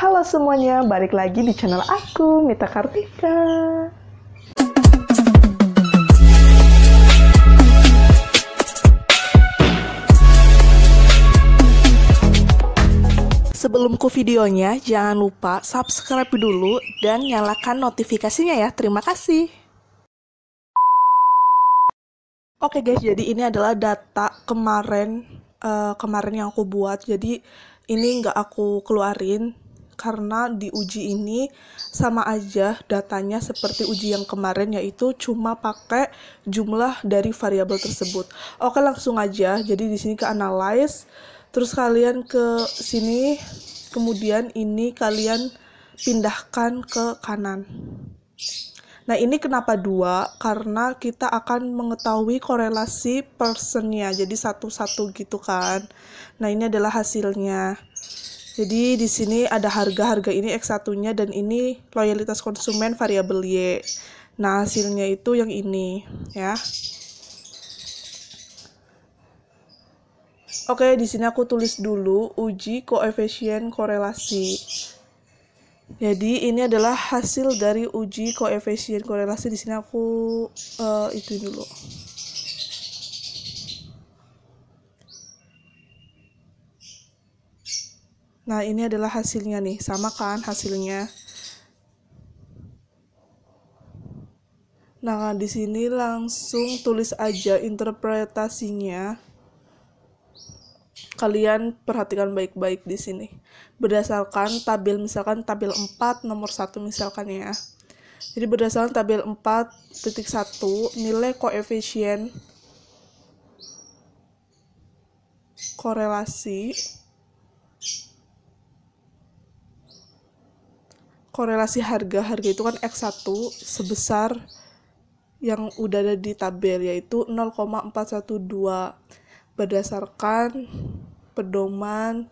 Halo semuanya, balik lagi di channel aku, Mita Kartika. sebelumku videonya, jangan lupa subscribe dulu dan nyalakan notifikasinya ya. Terima kasih. Oke guys, jadi ini adalah data kemarin uh, kemarin yang aku buat. Jadi ini nggak aku keluarin karena di uji ini sama aja datanya seperti uji yang kemarin yaitu cuma pakai jumlah dari variabel tersebut. Oke, langsung aja. Jadi di sini ke analyze, terus kalian ke sini, kemudian ini kalian pindahkan ke kanan. Nah, ini kenapa dua? Karena kita akan mengetahui korelasi persennya jadi satu-satu gitu kan. Nah, ini adalah hasilnya. Jadi di sini ada harga-harga ini X1-nya dan ini loyalitas konsumen variabel Y. Nah, hasilnya itu yang ini ya. Oke, di sini aku tulis dulu uji koefisien korelasi. Jadi ini adalah hasil dari uji koefisien korelasi. Di sini aku uh, itu dulu. Nah, ini adalah hasilnya nih. Sama kan hasilnya? Nah, di sini langsung tulis aja interpretasinya. Kalian perhatikan baik-baik di sini. Berdasarkan tabel misalkan tabel 4 nomor 1 misalkan ya. Jadi berdasarkan tabel 4.1 nilai koefisien korelasi korelasi harga-harga itu kan X1 sebesar yang udah ada di tabel yaitu 0,412 berdasarkan pedoman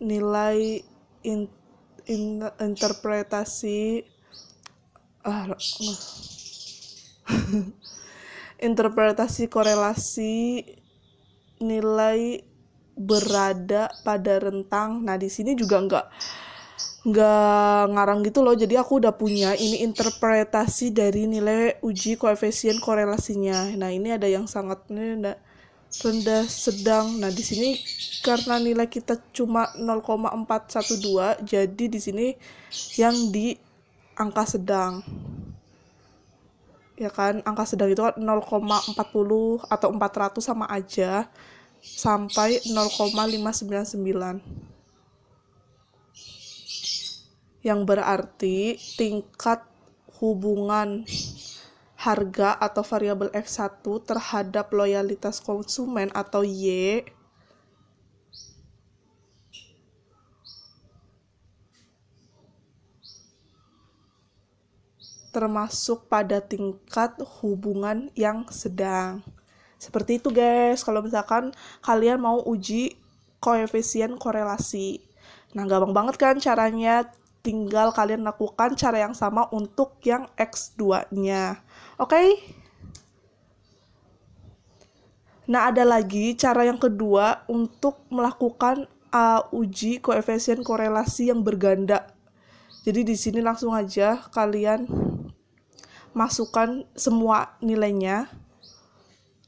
nilai in, in, interpretasi ah, interpretasi korelasi nilai berada pada rentang. Nah, di sini juga enggak nggak ngarang gitu loh jadi aku udah punya ini interpretasi dari nilai uji koefisien korelasinya nah ini ada yang sangat rendah rendah sedang nah di sini karena nilai kita cuma 0,412 jadi di sini yang di angka sedang ya kan angka sedang itu 0,40 kan atau 400 sama aja sampai 0,599 yang berarti tingkat hubungan harga atau variabel X1 terhadap loyalitas konsumen atau Y termasuk pada tingkat hubungan yang sedang. Seperti itu guys, kalau misalkan kalian mau uji koefisien korelasi. Nah, gampang banget kan caranya tinggal kalian lakukan cara yang sama untuk yang X2-nya. Oke? Okay? Nah, ada lagi cara yang kedua untuk melakukan uh, uji koefisien korelasi yang berganda. Jadi di sini langsung aja kalian masukkan semua nilainya.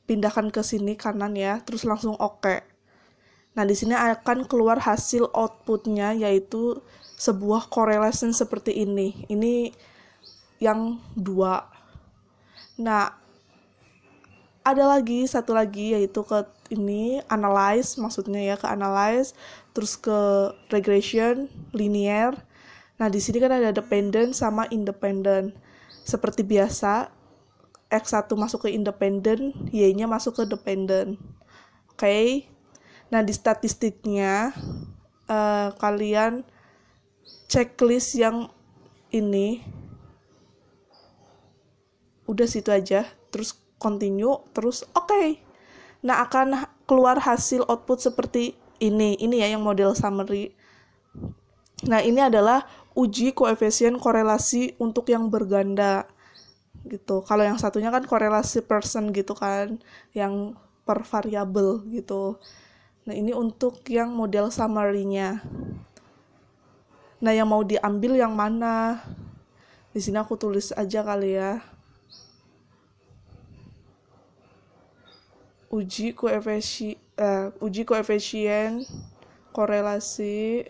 Pindahkan ke sini kanan ya, terus langsung oke. Okay Nah, di sini akan keluar hasil outputnya yaitu sebuah correlation seperti ini. Ini yang dua. Nah, ada lagi satu lagi yaitu ke ini analyze maksudnya ya ke analyze terus ke regression linear. Nah, di sini kan ada dependent sama independent. Seperti biasa, X1 masuk ke independent, Y-nya masuk ke dependent. Oke. Okay? Nah, di statistiknya uh, kalian checklist yang ini udah situ aja, terus continue, terus oke. Okay. Nah, akan keluar hasil output seperti ini. Ini ya yang model summary. Nah, ini adalah uji koefisien korelasi untuk yang berganda gitu. Kalau yang satunya kan korelasi person gitu kan, yang per variabel gitu. Nah, ini untuk yang model summary-nya. Nah, yang mau diambil yang mana? Di sini aku tulis aja kali ya. Uji koefisien, uh, uji koefisien korelasi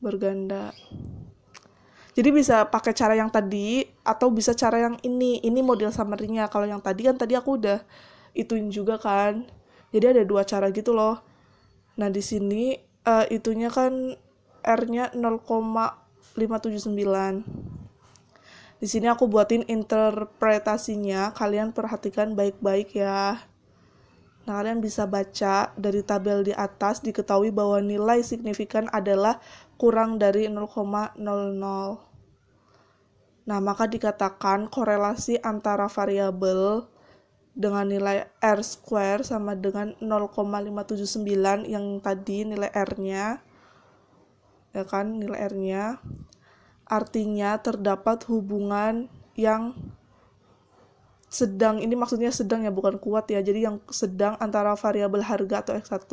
berganda. Jadi bisa pakai cara yang tadi atau bisa cara yang ini. Ini model summary-nya. Kalau yang tadi kan tadi aku udah ituin juga kan jadi ada dua cara gitu loh nah di sini uh, itunya kan R-nya 0,579 di sini aku buatin interpretasinya kalian perhatikan baik-baik ya Nah, kalian bisa baca dari tabel di atas diketahui bahwa nilai signifikan adalah kurang dari 0,00. Nah, maka dikatakan korelasi antara variabel dengan nilai R square sama dengan 0,579 yang tadi nilai R-nya ya kan nilai R-nya artinya terdapat hubungan yang sedang ini maksudnya sedang ya bukan kuat ya jadi yang sedang antara variabel harga atau x1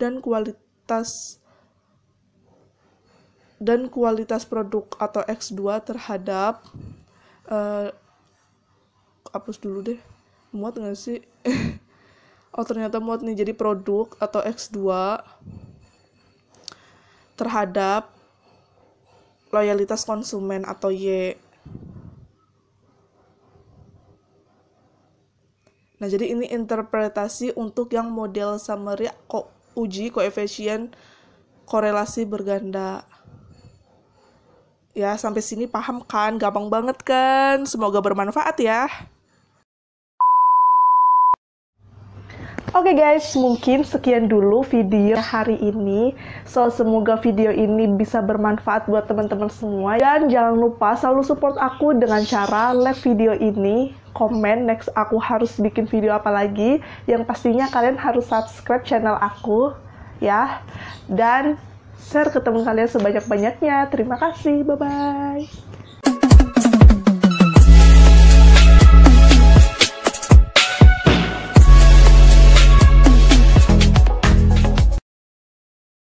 dan kualitas dan kualitas produk atau x2 terhadap uh, hapus dulu deh muat gak sih oh ternyata muat nih jadi produk atau X2 terhadap loyalitas konsumen atau Y Nah, jadi ini interpretasi untuk yang model summary kok uji koefisien korelasi berganda. Ya, sampai sini paham kan? Gampang banget kan? Semoga bermanfaat ya. Oke okay guys, mungkin sekian dulu video hari ini. So, semoga video ini bisa bermanfaat buat teman-teman semua. Dan jangan lupa selalu support aku dengan cara like video ini, komen next aku harus bikin video apa lagi. Yang pastinya kalian harus subscribe channel aku, ya. Dan share ke teman kalian sebanyak-banyaknya. Terima kasih, bye-bye.